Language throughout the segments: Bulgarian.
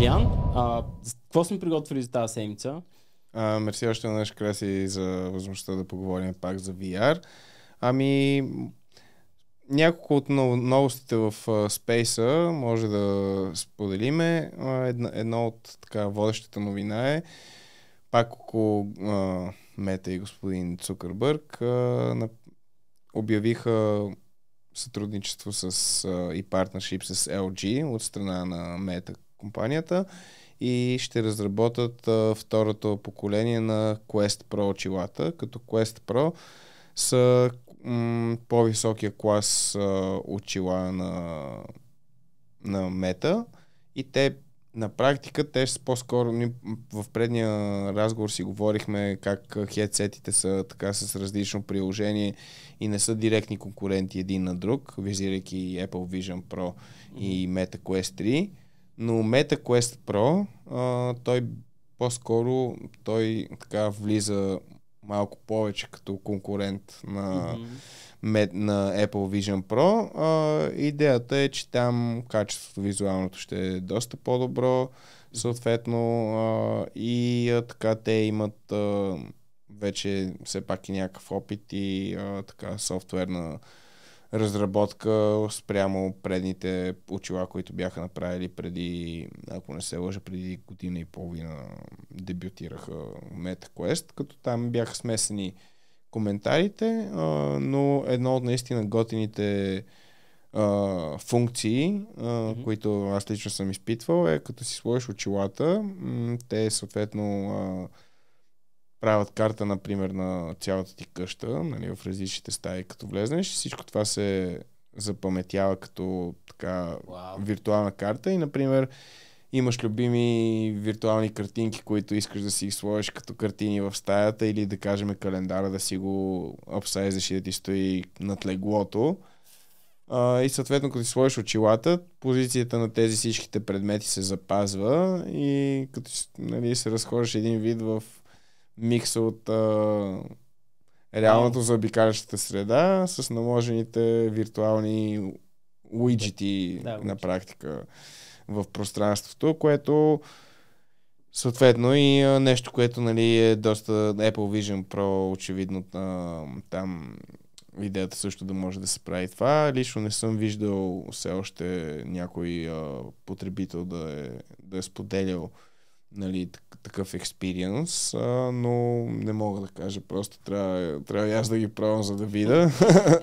Илиан, какво сме приготвили за тази седмица? А, мерси още на наш краси за възможността да поговорим пак за VR. Ами, няколко от новостите в Space може да споделиме. Една, от така водещата новина е пак около а, Мета и господин Цукърбърг а, на, обявиха сътрудничество с, а, и партнершип с LG от страна на Мета компанията и ще разработят а, второто поколение на Quest Pro очилата, като Quest Pro са м- по-високия клас а, очила на, на мета и те на практика те ще по-скоро, ни, в предния разговор си говорихме как хедсетите са така с различно приложение и не са директни конкуренти един на друг, визирайки Apple Vision Pro и Meta Quest 3 но Meta Quest Pro, а, той по-скоро той така влиза малко повече като конкурент на, mm-hmm. на Apple Vision Pro. А, идеята е, че там качеството визуалното ще е доста по-добро, съответно а, и а, така те имат а, вече все пак и някакъв опит и а, така софтуерна разработка спрямо предните очила, които бяха направили преди, ако не се лъжа, преди година и половина дебютираха MetaQuest, като там бяха смесени коментарите, но едно от наистина готините функции, които аз лично съм изпитвал е като си сложиш очилата, те съответно правят карта, например, на цялата ти къща, нали, в различните стаи, като влезнеш, всичко това се запаметява като така wow. виртуална карта и, например, имаш любими виртуални картинки, които искаш да си ги сложиш като картини в стаята или да кажем календара да си го апсайзеш и да ти стои над леглото. и съответно, като си сложиш очилата, позицията на тези всичките предмети се запазва и като нали, се разхождаш един вид в микс от а, реалното заобикалящата среда с наложените виртуални уиджити да, на практика в пространството, което съответно и нещо, което нали, е доста Apple Vision Pro очевидно там идеята също да може да се прави това. Лично не съм виждал все още някой а, потребител да е, да е споделял нали, такъв експириенс, но не мога да кажа. Просто трябва, трябва и аз да ги правя, за да видя.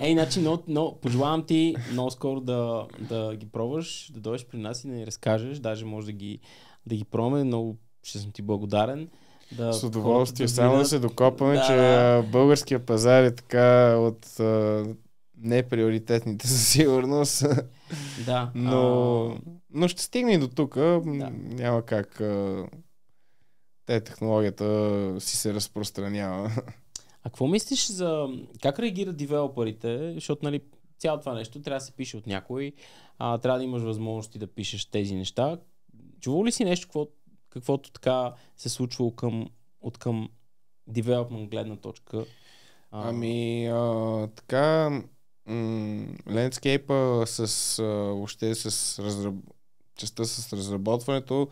Ей, значи, но, но пожелавам ти много скоро да, да ги пробваш, да дойдеш при нас и да ни разкажеш. Даже може да ги, да ги пробваме. Много ще съм ти благодарен. Да, С удоволствие. Да Само да се докопаме, да. че българския пазар е така от неприоритетните със сигурност. Да. Но, а... но ще стигне и до тук. Да. Няма как. А те технологията си се разпространява. А какво мислиш за как реагират девелоперите, защото нали, цялото това нещо трябва да се пише от някой, а, трябва да имаш възможности да пишеш тези неща. Чувал ли си нещо, какво, каквото така се случва към, от към девелопмент гледна точка? А... Ами, а, така, Лендскейпа Landscape с, а, въобще с разраб... частта с разработването,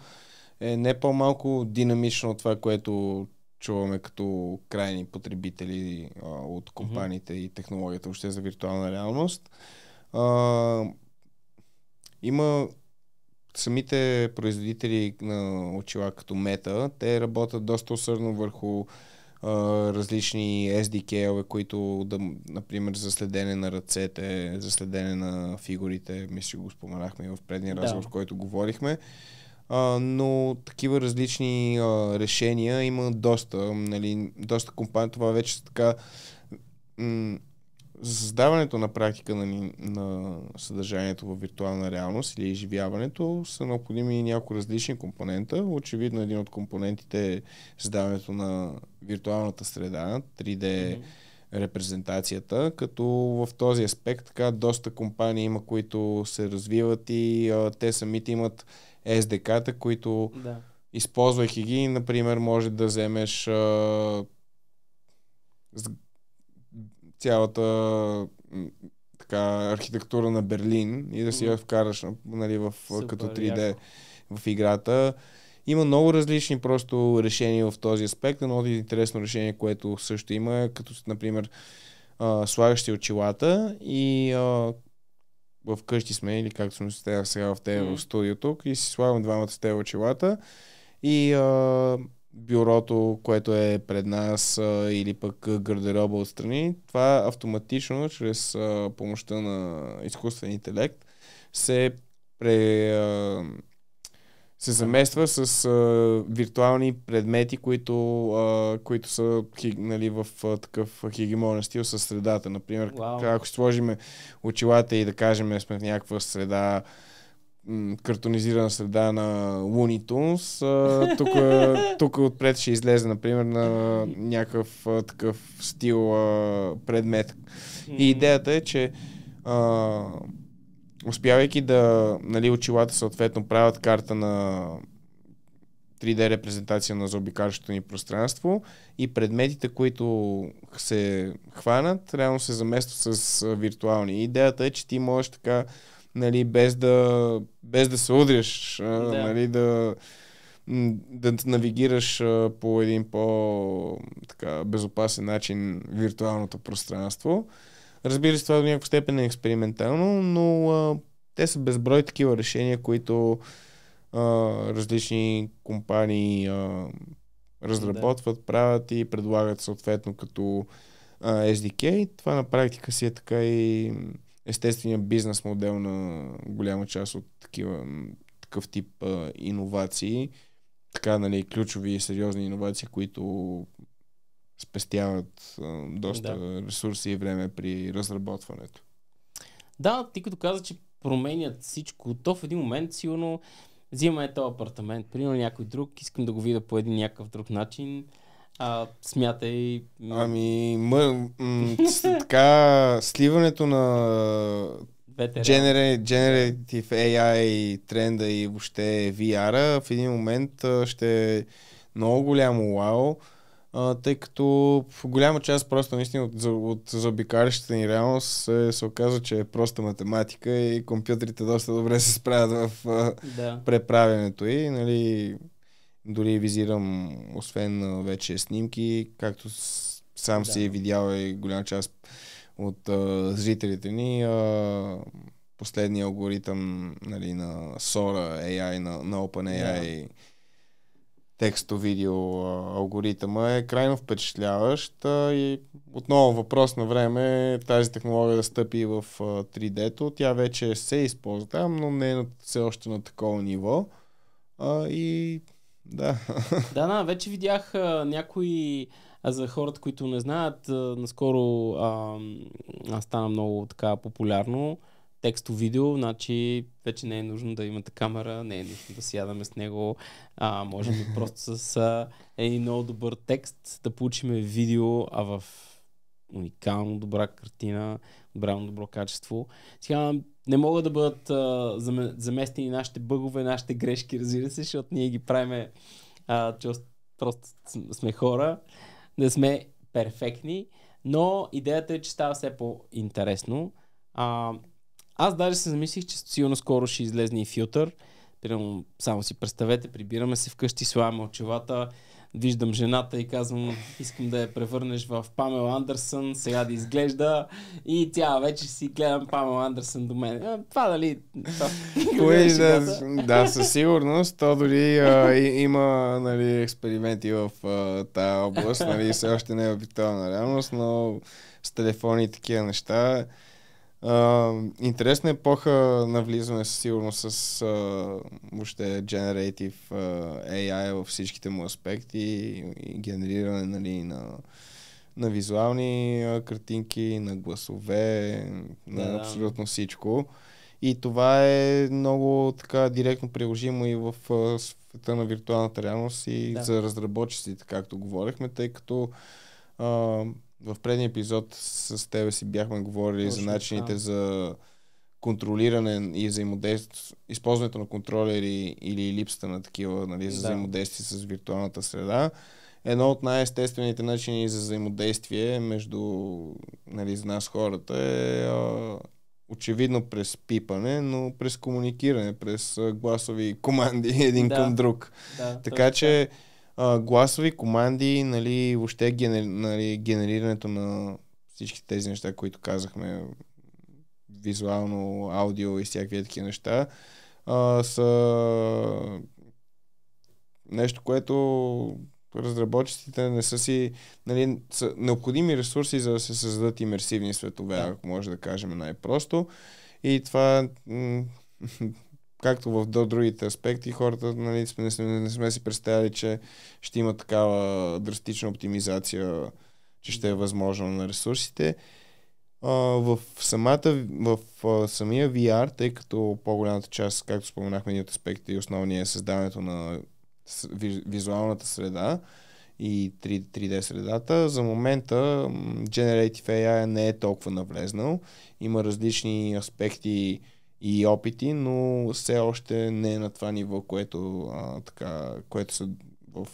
е не по-малко динамично от това, което чуваме като крайни потребители а, от компаниите mm-hmm. и технологията още за виртуална реалност. А, има самите производители на очила като мета, те работят доста усърдно върху а, различни SDK-ове, които, да, например, за следене на ръцете, за следене на фигурите, мисля, го споменахме и в предния да. разговор, в който говорихме. А, а, но такива различни а, решения има доста. Нали, доста компании, това вече са така... създаването на практика на, нали, на съдържанието в виртуална реалност или изживяването са необходими и няколко различни компонента. Очевидно един от компонентите е създаването на виртуалната среда, 3D mm-hmm. репрезентацията, като в този аспект така доста компании има, които се развиват и а, те самите имат SDK-та, които да. използвайки ги, например, може да вземеш а, цялата така, архитектура на Берлин и да си я вкараш нали, в, Супер, като 3D яко. в играта. Има много различни просто решения в този аспект. Едно интересно решение, което също има, е като например слагаш очилата и а, в къщи сме или както сме сега, сега в тези mm. в студиото и си слагам двамата с тези очилата и а, бюрото, което е пред нас а, или пък гардероба отстрани, това автоматично чрез а, помощта на изкуствен интелект се пре, а, се замества с а, виртуални предмети, които, а, които са хи, нали, в а, такъв хегемонен стил със средата. Например, wow. ако сложиме очилата и да кажем сме в някаква среда, м- картонизирана среда на Looney Tunes, тук, тук отпред ще излезе, например, на някакъв а, такъв стил а, предмет. И идеята е, че а, успявайки да, нали, очилата съответно правят карта на 3D репрезентация на заобикалящото ни пространство и предметите, които се хванат, реално се заместват с виртуални. Идеята е, че ти можеш така, нали, без да, без да се удряш, да. Нали, да, да навигираш по един по-безопасен начин виртуалното пространство. Разбира се, това до някаква степен е експериментално, но а, те са безброй такива решения, които а, различни компании а, разработват, да. правят и предлагат съответно като а, SDK. Това на практика си е така и естествения бизнес модел на голяма част от такива, такъв тип а, иновации. Така, нали, ключови и сериозни иновации, които спестяват а, доста да. ресурси и време при разработването. Да, ти като каза, че променят всичко, то в един момент сигурно взимаме този апартамент, примерно някой друг, искам да го видя по един някакъв друг начин. А, смятай. Ами, м- м- така, сливането на Generative, generative AI тренда и въобще VR-а в един момент ще е много голямо вау. Wow а, тъй като в голяма част просто наистина от, от заобикалящата ни реалност се, се оказва, че е просто математика и компютрите доста добре се справят в а, да. преправянето и нали, дори визирам, освен вече снимки, както сам да. си е видял и голяма част от а, зрителите ни, а, последния алгоритъм нали, на Sora AI, на, на OpenAI, да тексто-видео алгоритъма е крайно впечатляващ и отново въпрос на време е тази технология да стъпи в 3D-то. Тя вече се използва там, но не е все още на такова ниво. А, и да. Да, да, вече видях а, някои а за хората, които не знаят, а, наскоро а, а стана много така популярно тексто видео, значи вече не е нужно да имате камера, не е нужно да сядаме с него, а можем просто с а, един много добър текст да получим видео, а в уникално добра картина, добрано добро качество. Сега не могат да бъдат а, заместени нашите бъгове, нашите грешки, разбира се, защото ние ги правим. а, че просто сме хора, не сме перфектни, но идеята е, че става все по-интересно. А, аз даже се замислих, че силно скоро ще излезне и филтър. Примерно, само си представете, прибираме се вкъщи, слагаме очилата, виждам жената и казвам, искам да я превърнеш в Памел Андерсън, сега да изглежда и тя вече си гледам Памел Андерсън до мен. това дали... Това, да, да, със сигурност. То дори а, и, има нали, експерименти в тази област. Нали, все още не е обитавана реалност, но с телефони и такива неща интересна епоха на влизане със сигурност с въобще generative AI във всичките му аспекти и, и генериране нали, на, на визуални картинки, на гласове, да, на абсолютно всичко. И това е много така директно приложимо и в uh, света на виртуалната реалност и да. за разработчиците, както говорихме, тъй като в предния епизод с тебе си бяхме говорили Точно, за начините да. за контролиране и взаимодействие, използването на контролери или липсата на такива нали, за да. взаимодействие с виртуалната среда. Едно от най-естествените начини за взаимодействие между нали, за нас хората е очевидно през пипане, но през комуникиране, през гласови команди един да. към друг. Да, така че а, гласови команди, нали, въобще генер, нали, генерирането на всички тези неща, които казахме, визуално, аудио и всякакви такива неща, а, са нещо, което разработчиците не са си, нали, са необходими ресурси за да се създадат имерсивни светове, ако може да кажем най-просто. И това както в другите аспекти, хората нали, не, сме, не сме си представили, че ще има такава драстична оптимизация, че ще е възможно на ресурсите. А, в, самата, в самия VR, тъй като по-голямата част, както споменахме, един от аспекти основния е създаването на визуалната среда и 3D средата. За момента Generative AI не е толкова навлезнал. Има различни аспекти, и опити, но все още не е на това ниво, което, а, така, което са в,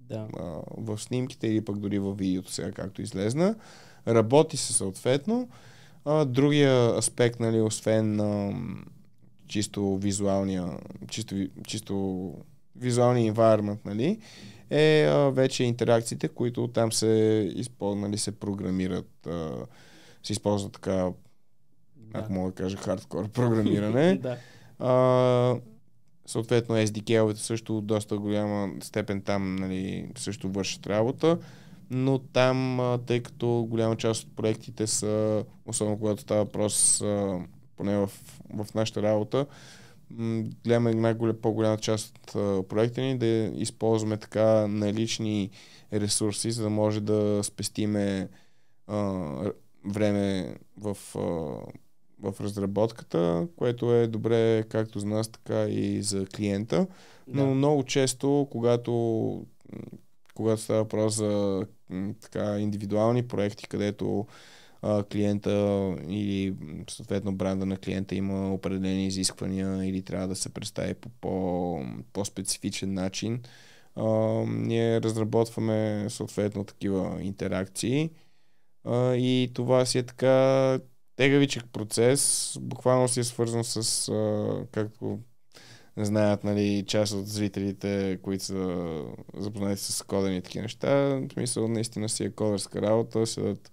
да. а, в снимките или пък дори в видеото сега, както излезна. Работи се съответно. А, другия аспект, нали, освен а, чисто визуалния, чисто, чисто визуалния environment, нали, е а, вече интеракциите, които там се, изпол, нали, се програмират, а, се използват така да. ако мога да кажа хардкор програмиране. да. а, съответно SDK-овете също доста голяма степен там нали, също вършат работа, но там, тъй като голяма част от проектите са, особено когато става въпрос, поне в, в нашата работа, гледаме една по-голяма част от проекта ни да използваме така налични ресурси, за да може да спестиме а, време в а, в разработката, което е добре както за нас, така и за клиента. Но да. много често, когато, когато става въпрос за така, индивидуални проекти, където а, клиента или съответно бранда на клиента има определени изисквания или трябва да се представи по, по, по-специфичен начин, а, ние разработваме съответно такива интеракции. А, и това си е така тегавичък процес, буквално си е свързан с, а, както знаят нали, част от зрителите, които са запознати с кодени и такива неща. В смисъл, наистина си е кодърска работа, седат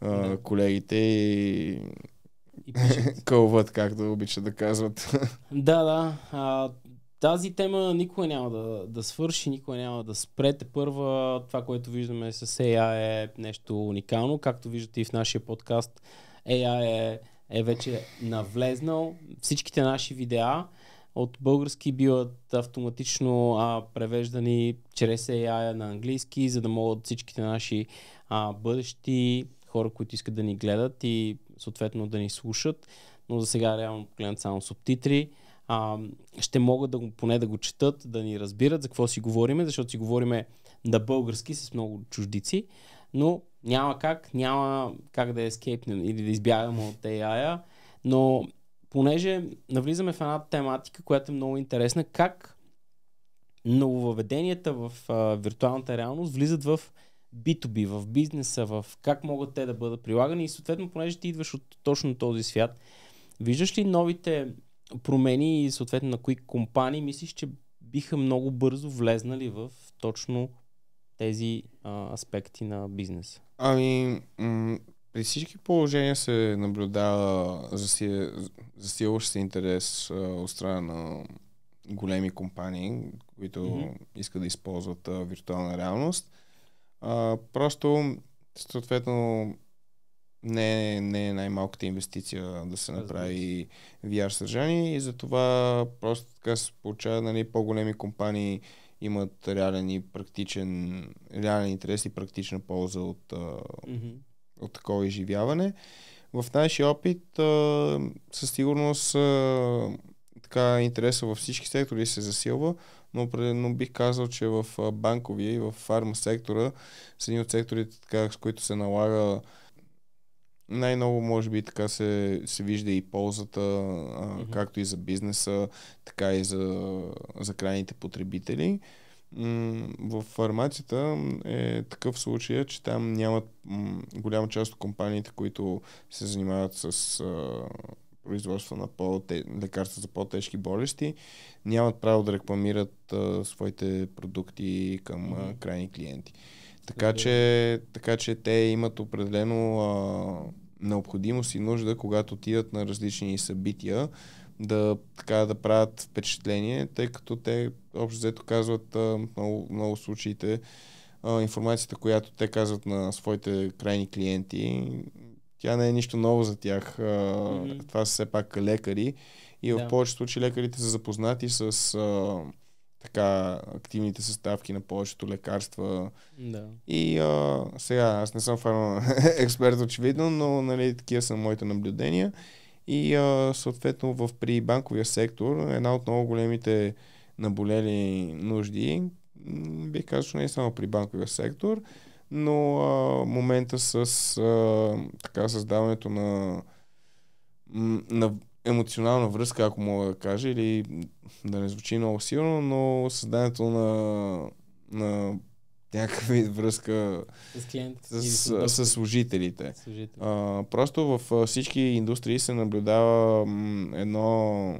а, да. колегите и, и кълват, както обичат да казват. Да, да. А, тази тема никога няма да, да свърши, никога няма да спрете. Първа, това, което виждаме с AI е нещо уникално, както виждате и в нашия подкаст AI е, е вече навлезнал. Всичките наши видеа от български биват автоматично а, превеждани чрез AI на английски, за да могат всичките наши а, бъдещи хора, които искат да ни гледат и съответно да ни слушат, но за сега реално гледат само субтитри. А, ще могат да го, поне да го четат, да ни разбират за какво си говориме, защото си говориме на български с много чуждици но няма как, няма как да ескейпнем или да избягаме от AI-а, но понеже навлизаме в една тематика, която е много интересна, как нововъведенията в а, виртуалната реалност влизат в B2B, в бизнеса, в как могат те да бъдат прилагани и съответно, понеже ти идваш от точно този свят, виждаш ли новите промени и съответно на кои компании мислиш, че биха много бързо влезнали в точно тези а, аспекти на бизнеса? Ами, м- при всички положения се наблюдава засилващ се интерес а, от страна на големи компании, които mm-hmm. искат да използват а, виртуална реалност. А, просто, съответно, не, е, не е най-малката инвестиция да се направи VR съдържание и затова просто така се получава нали, по-големи компании имат реален и практичен, реален интерес и практична полза от, mm-hmm. от такова изживяване. В нашия опит със сигурност така интереса във всички сектори се засилва, но, но бих казал, че в банковия и в фарма сектора са едни от секторите, така, с които се налага най-много може би така се, се вижда и ползата, а, mm-hmm. както и за бизнеса, така и за, за крайните потребители. В фармацията е такъв случай, че там нямат голяма част от компаниите, които се занимават с а, производство на по лекарства за по-тежки болести, нямат право да рекламират а, своите продукти към mm-hmm. крайни клиенти. Така че, така че те имат определено необходимост и нужда, когато отидат на различни събития, да, така, да правят впечатление, тъй като те общо взето казват а, много, много случаите а, информацията, която те казват на своите крайни клиенти, тя не е нищо ново за тях. А, mm-hmm. Това са все пак лекари и да. в повечето случаи лекарите са запознати с а, така активните съставки на повечето лекарства. Да. И а, сега, аз не съм фарма експерт очевидно, но нали, такива са моите наблюдения. И а, съответно в при банковия сектор една от много големите наболели нужди, бих казал, че не е само при банковия сектор, но а, момента с а, така създаването на, на емоционална връзка, ако мога да кажа, или да не звучи много силно, но създанието на, на някаква връзка с, клиент, с, с, с служителите. служителите. А, просто в всички индустрии се наблюдава едно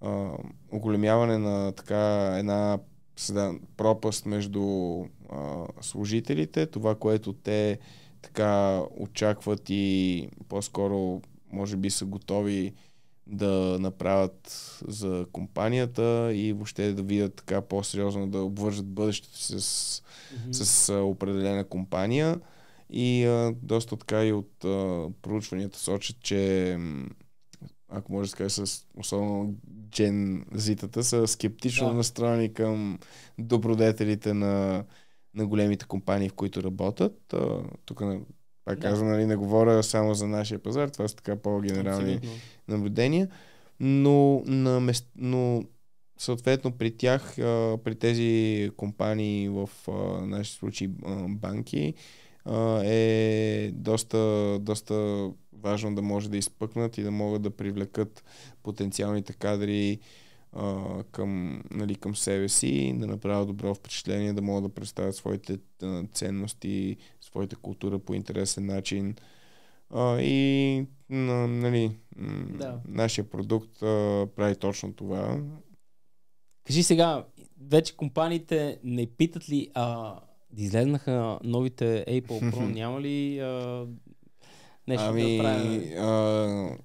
а, оголемяване на така една пропаст между а, служителите, това, което те така очакват и по-скоро може би са готови да направят за компанията и въобще да видят така по-сериозно да обвържат бъдещето си с, mm-hmm. с определена компания. И а, доста така и от а, проучванията сочат, че ако може да кажа, с, особено джен зитата са скептично да. настроени към добродетелите на, на големите компании, в които работят. А, тук пак да. казвам, нали, не говоря само за нашия пазар, това са така по-генерални Абсолютно. наблюдения. Но, на мест... но съответно при тях, при тези компании в нашия случай банки, е доста, доста важно да може да изпъкнат и да могат да привлекат потенциалните кадри към, нали, към себе си, да направят добро впечатление, да могат да представят своите ценности, своята култура по интересен начин. А, и на, нали, да. нашия продукт а, прави точно това. Кажи сега, вече компаниите не питат ли, а излезнаха новите Apple Pro, няма ли а, нещо ами, да правим? А,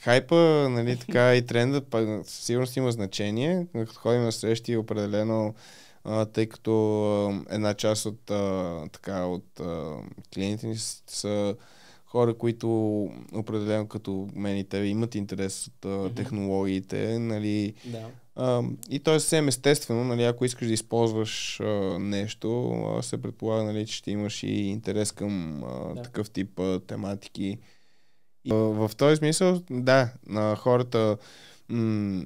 хайпа, нали, така и трендът, пък, сигурност има значение. Като ходим на срещи, определено а, тъй като а, една част от, а, така, от а, клиентите ни са хора, които определено като мен и те имат интерес от а, технологиите, нали? Да. А, и то е съвсем естествено, нали, ако искаш да използваш а, нещо, а, се предполага, нали, че ще имаш и интерес към а, да. такъв тип а, тематики. И, а, в този смисъл, да, на хората м-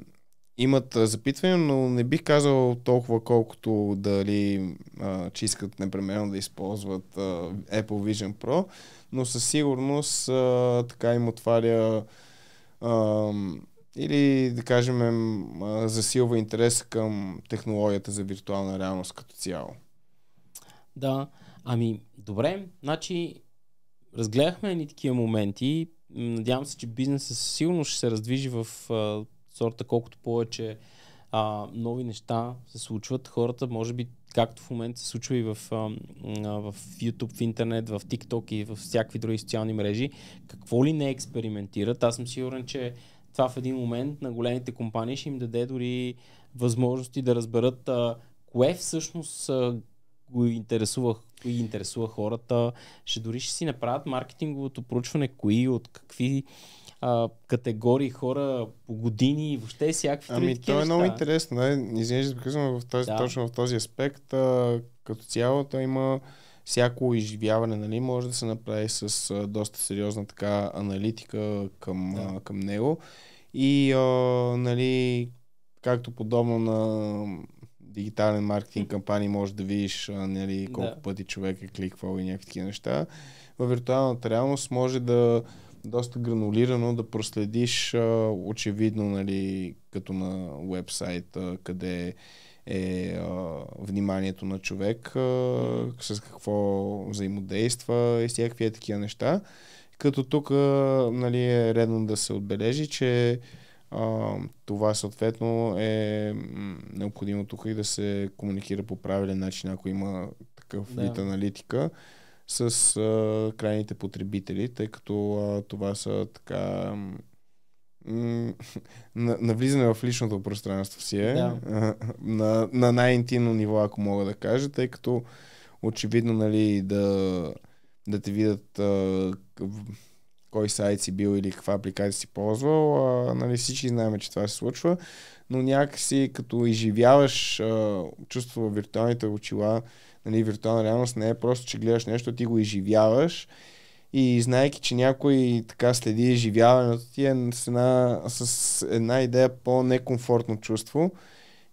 имат запитвания, но не бих казал толкова колкото дали, а, че искат непременно да използват а, Apple Vision Pro, но със сигурност а, така им отваря а, или да кажем а, засилва интерес към технологията за виртуална реалност като цяло. Да, ами добре, значи разгледахме ни такива моменти. Надявам се, че бизнесът сигурно ще се раздвижи в сорта, колкото повече а, нови неща се случват, хората може би както в момента се случва и в, а, в YouTube, в интернет, в TikTok и в всякакви други социални мрежи, какво ли не експериментират. Аз съм сигурен, че това в един момент на големите компании ще им даде дори възможности да разберат а, кое всъщност а, го интересува, и интересува хората. Ще дори ще си направят маркетинговото проучване, кои, от какви а, категории хора по години и въобще всякакви Ами то е много интересно, да, извинявай, че казвам в този, да. точно в този аспект, а, като цяло то има всяко изживяване нали, може да се направи с а, доста сериозна така аналитика към, да. а, към него и а, нали, както подобно на дигитален маркетинг кампании може да видиш нали, колко да. пъти човек е кликвал и някакви такива неща. Във виртуалната реалност може да доста гранулирано да проследиш а, очевидно, нали, като на вебсайта, къде е а, вниманието на човек, а, с какво взаимодейства и всякакви е такива неща. Като тук нали, е редно да се отбележи, че а, това съответно е необходимо тук и да се комуникира по правилен начин, ако има такъв да. вид аналитика с а, крайните потребители, тъй като а, това са така м- навлизане в личното пространство си е да. на, на най-интимно ниво, ако мога да кажа, тъй като очевидно нали, да, да те видят а, кой сайт си бил или каква апликация си ползвал, а, нали, всички знаем, че това се случва, но някакси като изживяваш а, чувство в виртуалните очила, Нали, виртуална реалност не е просто, че гледаш нещо, ти го изживяваш и знаеки, че някой така следи изживяването ти е с една, с една идея по-некомфортно чувство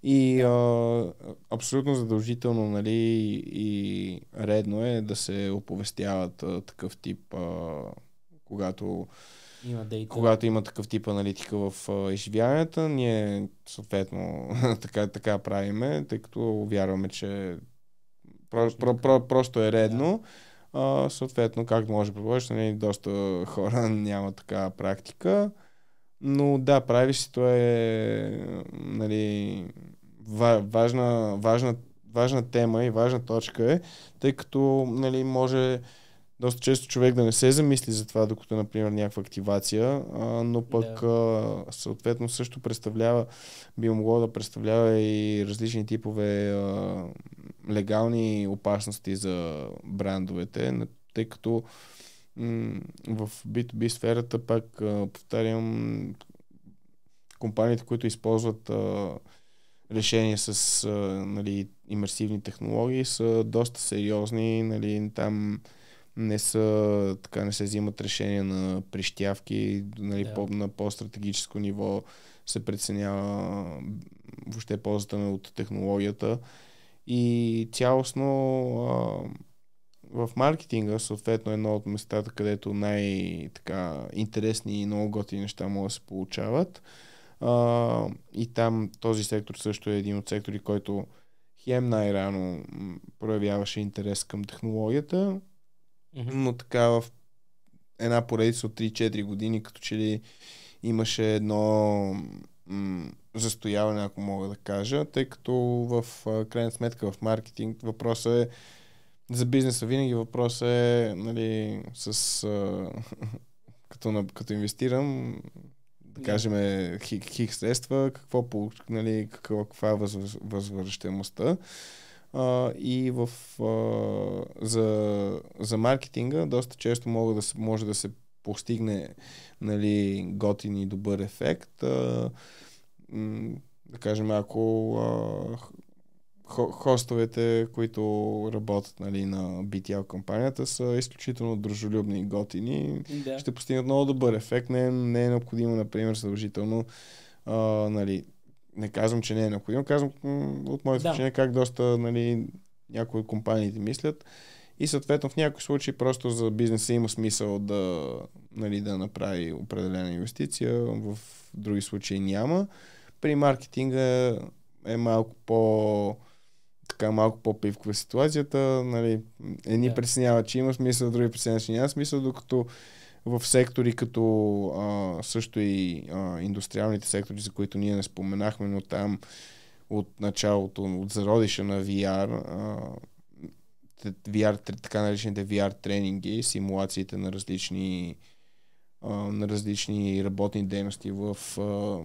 и а, абсолютно задължително нали, и редно е да се оповестяват а, такъв тип, а, когато има дейта. Когато има такъв тип аналитика в изживяването, изживяванията, ние съответно така, така правиме, тъй като вярваме, че Про, про, про, просто е редно. Да. А, съответно, както може да предположиш, нали, доста хора няма такава практика. Но да, то е нали, важна, важна, важна тема и важна точка е, тъй като нали, може доста често човек да не се замисли за това, докато, например, някаква активация, а, но пък да. а, съответно също представлява, би могло да представлява и различни типове а, легални опасности за брандовете, тъй като м- в B2B сферата, пак а, повтарям, компаниите, които използват а, решения с а, нали, имерсивни технологии, са доста сериозни. Нали, там не са, така не се взимат решения на прищявки, нали, yeah. по, на по-стратегическо ниво се преценява въобще ползата от технологията и цялостно а, в маркетинга, съответно едно от местата, където най-интересни и много готини неща могат да се получават. А, и там този сектор също е един от сектори, който хем най-рано проявяваше интерес към технологията, Mm-hmm. Но така в една поредица от 3-4 години, като че ли имаше едно м- застояване, ако мога да кажа, тъй като в крайна сметка в маркетинг въпросът е за бизнеса винаги въпросът е нали, с а, като, на, като инвестирам да кажем хик, е, хик средства, какво, нали, каква, каква е възвръщаемостта. Въз, а, и в, а, за, за маркетинга доста често мога да, може да се постигне нали, готин и добър ефект. А, да кажем, ако а, хостовете, които работят нали, на BTL кампанията, са изключително дружелюбни и готини, да. ще постигнат много добър ефект. Не, е, не е необходимо, например, задължително а, нали, не казвам, че не е необходимо, казвам от моето да. впечатления как доста нали, някои компании компаниите мислят. И съответно в някои случаи просто за бизнеса има смисъл да, нали, да направи определена инвестиция, в други случаи няма. При маркетинга е малко по така малко по-пивкова ситуацията. Нали, едни да. преценяват, че има смисъл, други преценяват, че няма смисъл, докато в сектори като а, също и а, индустриалните сектори, за които ние не споменахме, но там от началото, от зародиша на VR, а, VR така наречените VR тренинги, симулациите на различни, а, на различни работни дейности в а,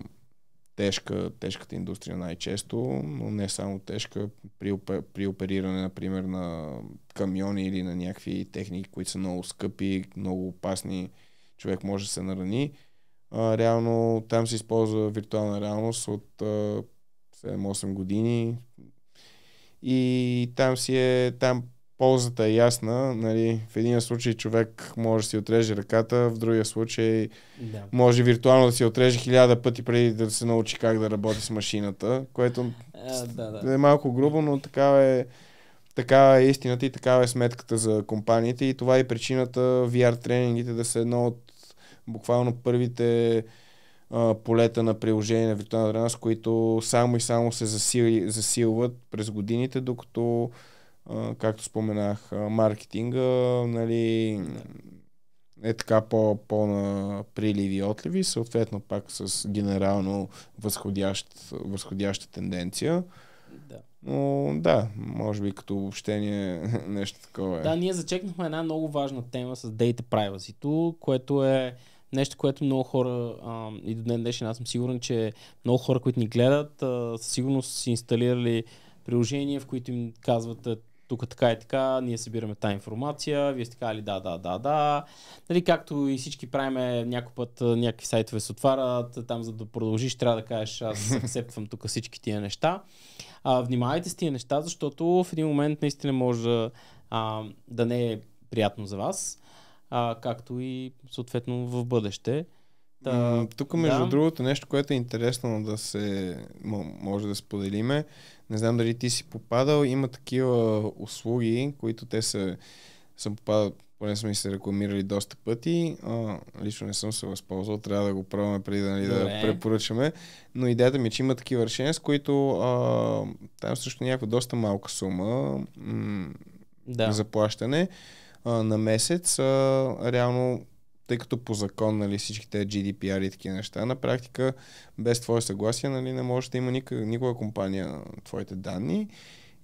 тежка, тежката индустрия най-често, но не само тежка, при, при опериране, например, на камиони или на някакви техники, които са много скъпи, много опасни, човек може да се нарани. А, реално там се използва виртуална реалност от 7-8 години и там си е, там ползата е ясна. Нали, в един случай човек може да си отреже ръката, в другия случай да. може виртуално да си отреже хиляда пъти преди да се научи как да работи с машината, което а, да, да. е малко грубо, но такава е, такава е истината и такава е сметката за компаниите и това е причината VR тренингите да са едно от буквално първите полета на приложение на виртуална реалност, които само и само се засили, засилват през годините, докато както споменах, маркетинга, нали, е така по, на приливи и отливи, съответно пак с генерално възходящ, възходяща тенденция. Да. Но да, може би като общение нещо такова е. Да, ние зачекнахме една много важна тема с Data Privacy, което е нещо, което много хора, а, и до днес днешен аз съм сигурен, че много хора, които ни гледат, а, със сигурност си инсталирали приложения, в които им казват тук така и така, ние събираме тази информация, вие сте казали да, да, да, да. Нали, както и всички правиме някой път, някакви сайтове се отварят, там за да продължиш трябва да кажеш, аз акцептвам тук всички тия неща. А, внимавайте с тия неща, защото в един момент наистина може да, а, да не е приятно за вас, а, както и съответно в бъдеще. Та, тук, между да. другото, нещо, което е интересно да се, може да споделиме, не знам дали ти си попадал, има такива услуги, които те са, са попадал, поне сме се рекламирали доста пъти. А, лично не съм се възползвал, трябва да го пробваме преди да, нали, да препоръчаме. Но идеята ми е, че има такива решения, с които а, там също някаква доста малка сума м- да. за плащане а, на месец. А, реално тъй като по закон нали, всички тези GDPR и такива неща, на практика без твое съгласие нали, не може да има никога, никога компания на твоите данни.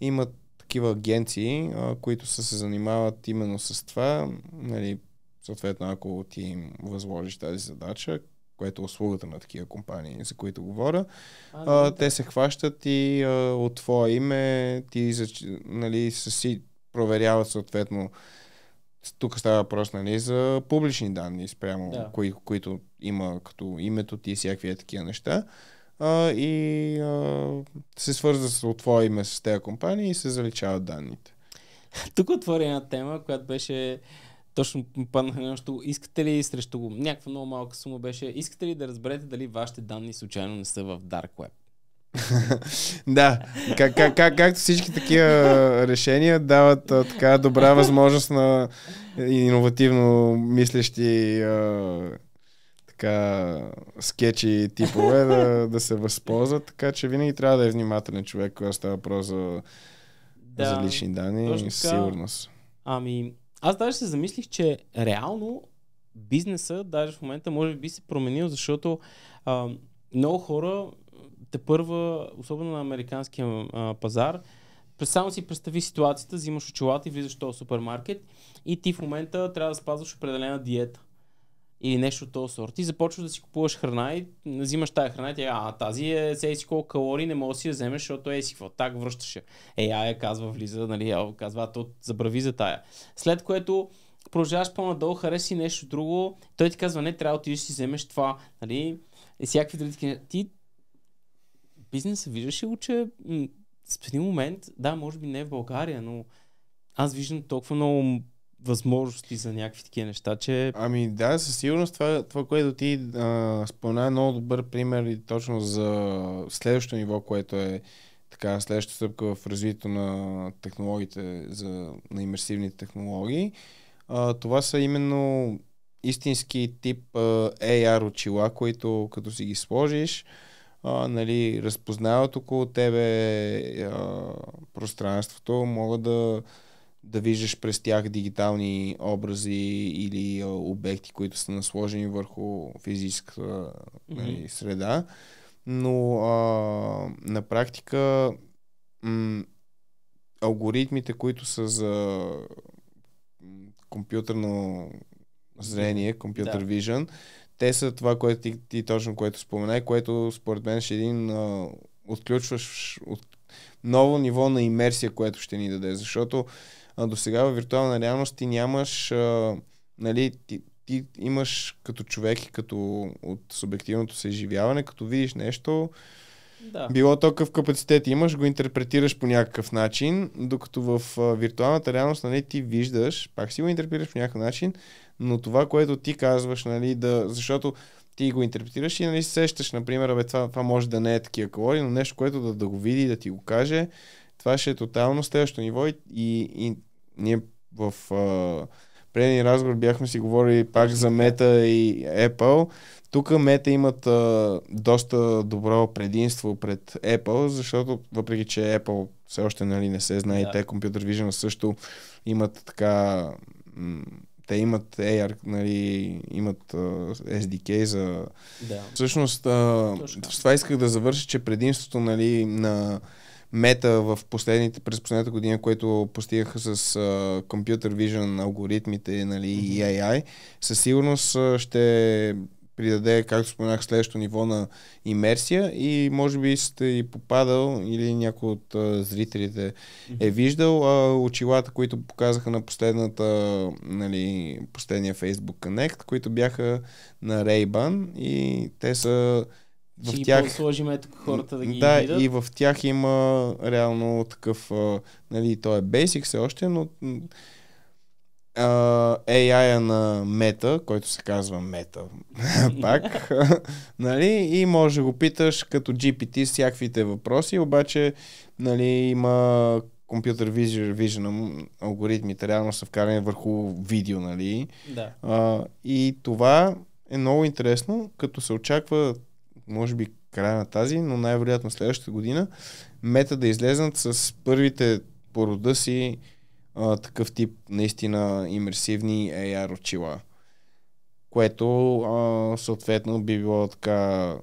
Има такива агенции, а, които са се занимават именно с това. Нали, съответно, ако ти им възложиш тази задача, което е услугата на такива компании, за които говоря. А, а, Те се хващат и а, от твое име, ти нали, си проверяват съответно тук става въпрос нали, за публични данни, спрямо да. кои, които има като името ти и всякакви е такива неща. А, и а, се свързва с от твое име с тези компании и се заличават данните. Тук отвори една тема, която беше точно паднах на нещо. Искате ли срещу някаква много малка сума беше, искате ли да разберете дали вашите данни случайно не са в Dark Web? да, как, как, как, както всички такива решения дават а, така добра възможност на иновативно мислещи а, така скетчи типове да, да се възползват, така че винаги трябва да е внимателен човек, когато става въпрос за, да, за лични данни и сигурност. Ами, аз даже се замислих, че реално бизнеса даже в момента може би се променил, защото а, много хора те първа, особено на американския а, пазар, само си представи ситуацията, взимаш очилата и влизаш в този супермаркет и ти в момента трябва да спазваш определена диета или нещо от този сорт. И започваш да си купуваш храна и взимаш тази храна и тя, а тази е сей си колко калории, не можеш да си я вземеш, защото е си какво. Так връщаш я. Е, я казва, влиза, нали, я казва, то забрави за тая. След което продължаваш по-надолу, хареси нещо друго, той ти казва, не, трябва да отидеш си вземеш това, нали, и всякакви други. Ти бизнеса, виждаш ли го, че в един момент, да, може би не в България, но аз виждам толкова много възможности за някакви такива неща, че... Ами да, със сигурност това, това което ти а, спомена е много добър пример и точно за следващото ниво, което е така следващата стъпка в развитието на технологиите, за, на имерсивните технологии. А, това са именно истински тип а, AR очила, които като си ги сложиш, а, нали, разпознават около тебе а, пространството, могат да, да виждаш през тях дигитални образи или а, обекти, които са насложени върху физическа нали, mm-hmm. среда. Но а, на практика м- алгоритмите, които са за компютърно зрение, компютър да. vision, те са това, което ти, ти точно което спомена и което според мен ще е един а, отключваш от ново ниво на имерсия, което ще ни даде. Защото до сега в виртуална реалност ти нямаш, а, нали, ти, ти имаш като човек и като от субективното се изживяване, като видиш нещо, да. било то какъв капацитет имаш, го интерпретираш по някакъв начин, докато в а, виртуалната реалност нали, ти виждаш, пак си го интерпретираш по някакъв начин, но това, което ти казваш, нали, да, защото ти го интерпретираш и нали, сещаш, например, бе, това, това може да не е такива калории, но нещо, което да, да го види, да ти го каже, това ще е тотално следващо ниво и, и, и ние в преди разговор бяхме си говорили пак за Мета и Apple. Тук Мета имат а, доста добро предимство пред Apple, защото въпреки, че Apple все още нали, не се знае, да. те Computer Vision също имат така м- те имат AR, нали, имат uh, SDK за... Да. Всъщност, uh, с това исках да завърша, че предимството нали, на мета в последните, през последната година, което постигаха с uh, Computer Vision алгоритмите нали, mm-hmm. и AI, със сигурност ще придаде, както споменах, следващото ниво на имерсия и може би сте и попадал или някой от а, зрителите е виждал а, очилата, които показаха на последната, нали, последния Facebook Connect, които бяха на ray и те са в ще тях... ги сложим тук хората да ги Да, видят. и в тях има реално такъв, а, нали, той е basic все още, но uh, AI е на Мета, който се казва Мета, пак, нали, и може да го питаш като GPT с всякаквите въпроси, обаче нали, има компютър Vision, алгоритмите реално са вкарани върху видео, нали? Да. А, и това е много интересно, като се очаква, може би, края на тази, но най-вероятно следващата година, мета да излезнат с първите по рода си а, такъв тип наистина имерсивни AR очила. Което а, съответно би било така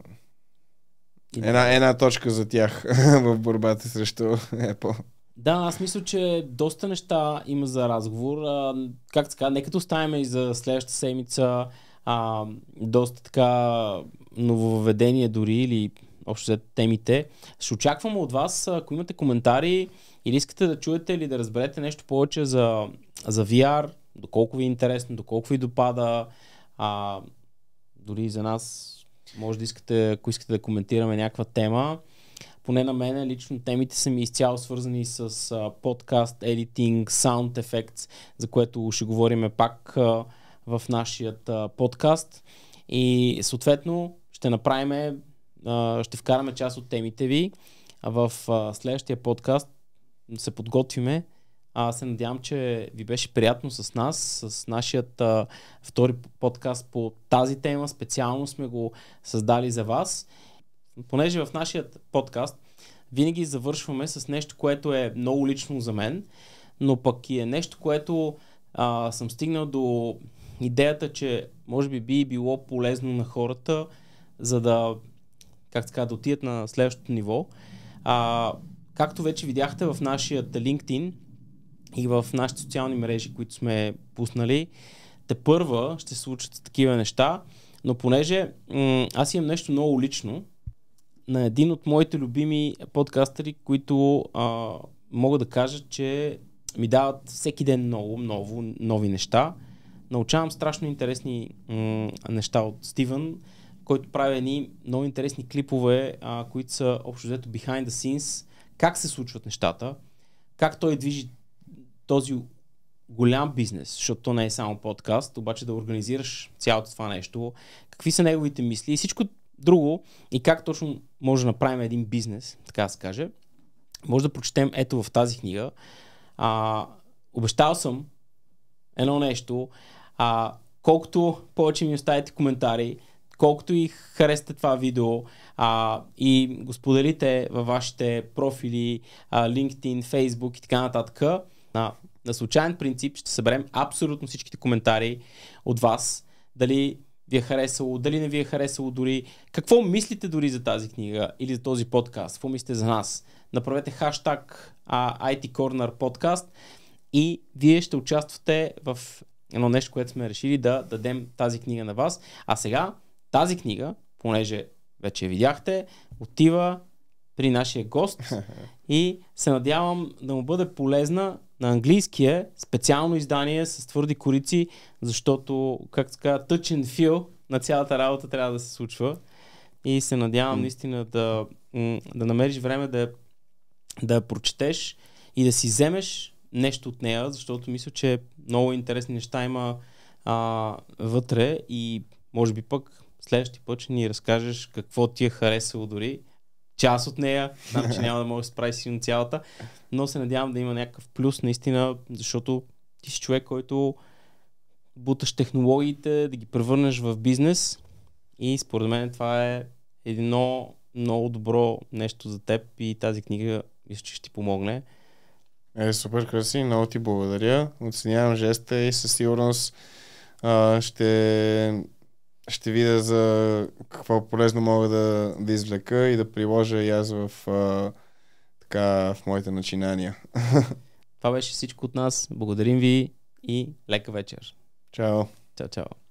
Една, една точка за тях в борбата срещу Apple. Да, аз мисля, че доста неща има за разговор. А, как така, нека оставим и за следващата седмица а, доста така нововведение дори или общо за темите. Ще очаквам от вас, ако имате коментари, или искате да чуете или да разберете нещо повече за, за VR, доколко ви е интересно, доколко ви допада, а, дори за нас, може да искате, ако искате да коментираме някаква тема, поне на мен лично темите са ми изцяло свързани с а, подкаст, едитинг, саунд ефект, за което ще говорим пак а, в нашия подкаст. И съответно ще направим, а, ще вкараме част от темите ви в а, следващия подкаст, се подготвиме. А, се надявам, че ви беше приятно с нас, с нашият а, втори подкаст по тази тема. Специално сме го създали за вас. Понеже в нашия подкаст винаги завършваме с нещо, което е много лично за мен, но пък и е нещо, което а, съм стигнал до идеята, че може би би било полезно на хората, за да, как така, да отидат на следващото ниво. А, Както вече видяхте в нашия LinkedIn и в нашите социални мрежи, които сме пуснали, те първа ще се случат такива неща, но понеже м- аз имам нещо много лично на един от моите любими подкастери, които а, мога да кажа, че ми дават всеки ден много, много нови неща. Научавам страшно интересни м- неща от Стивън, който прави едни много интересни клипове, а, които са общо взето behind the scenes как се случват нещата, как той движи този голям бизнес, защото то не е само подкаст, обаче да организираш цялото това нещо, какви са неговите мисли и всичко друго и как точно може да направим един бизнес, така да се каже, може да прочетем ето в тази книга. А, обещал съм едно нещо. А, колкото повече ми оставите коментари, колкото и харесате това видео а, и го споделите във вашите профили, а, LinkedIn, Facebook и така нататък, на, на случайен принцип ще съберем абсолютно всичките коментари от вас. Дали ви е харесало, дали не ви е харесало дори, какво мислите дори за тази книга или за този подкаст, какво мислите за нас. Направете хаштаг IT Corner подкаст и вие ще участвате в едно нещо, което сме решили да дадем тази книга на вас. А сега тази книга, понеже вече видяхте, отива при нашия гост и се надявам да му бъде полезна на английския специално издание с твърди корици, защото, как така, touch тъчен фил на цялата работа трябва да се случва. И се надявам mm. наистина да, да намериш време да, да я прочетеш и да си вземеш нещо от нея, защото мисля, че много интересни неща има а, вътре и може би пък следващия път ще ни разкажеш какво ти е харесало дори, част от нея. Знам, че няма да мога да си на цялата, но се надявам да има някакъв плюс наистина, защото ти си човек, който буташ технологиите, да ги превърнеш в бизнес и според мен това е едно много добро нещо за теб и тази книга мисля, че ще ти помогне. Е, супер краси, много ти благодаря. Оценявам жеста и със сигурност а, ще ще видя за какво полезно мога да, да извлека и да приложа и аз в, а, така, в моите начинания. Това беше всичко от нас. Благодарим ви и лека вечер. Чао. Чао, чао.